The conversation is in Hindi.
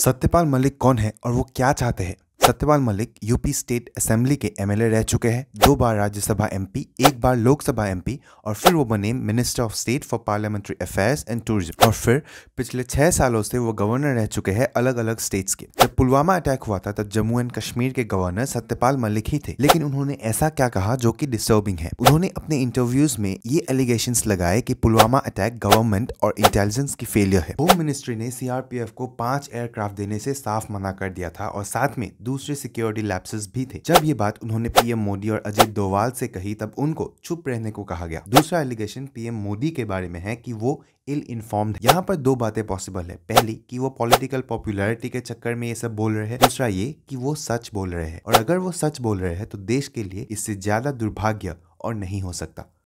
सत्यपाल मलिक कौन है और वो क्या चाहते हैं Satyapal Malik UP state assembly के एमएलए रह चुके हैं दो बार राज्यसभा एमपी, एक बार लोकसभा एमपी और फिर वो बने minister of state for parliamentary affairs and tourism और फिर पिछले छह सालों से वो गवर्नर रह चुके हैं अलग अलग स्टेट्स के जब पुलवामा अटैक हुआ था तब जम्मू एंड कश्मीर के गवर्नर सत्यपाल मलिक ही थे लेकिन उन्होंने ऐसा क्या कहा जो की डिस्टर्बिंग है उन्होंने अपने इंटरव्यूज में ये एलिगेशन लगाए की पुलवामा अटैक गवर्नमेंट और इंटेलिजेंस की फेलियर है होम मिनिस्ट्री ने सीआरपीएफ को पांच एयरक्राफ्ट देने से साफ मना कर दिया था और साथ में दूसरे दूसरे सिक्योरिटी लैपसेस भी थे जब ये बात उन्होंने पीएम मोदी और अजीत डोवाल से कही तब उनको चुप रहने को कहा गया दूसरा एलिगेशन पीएम मोदी के बारे में है कि वो इल इन्फॉर्म्ड यहाँ पर दो बातें पॉसिबल है पहली कि वो पॉलिटिकल पॉपुलैरिटी के चक्कर में ये सब बोल रहे हैं दूसरा ये कि वो सच बोल रहे हैं और अगर वो सच बोल रहे हैं तो देश के लिए इससे ज्यादा दुर्भाग्य और नहीं हो सकता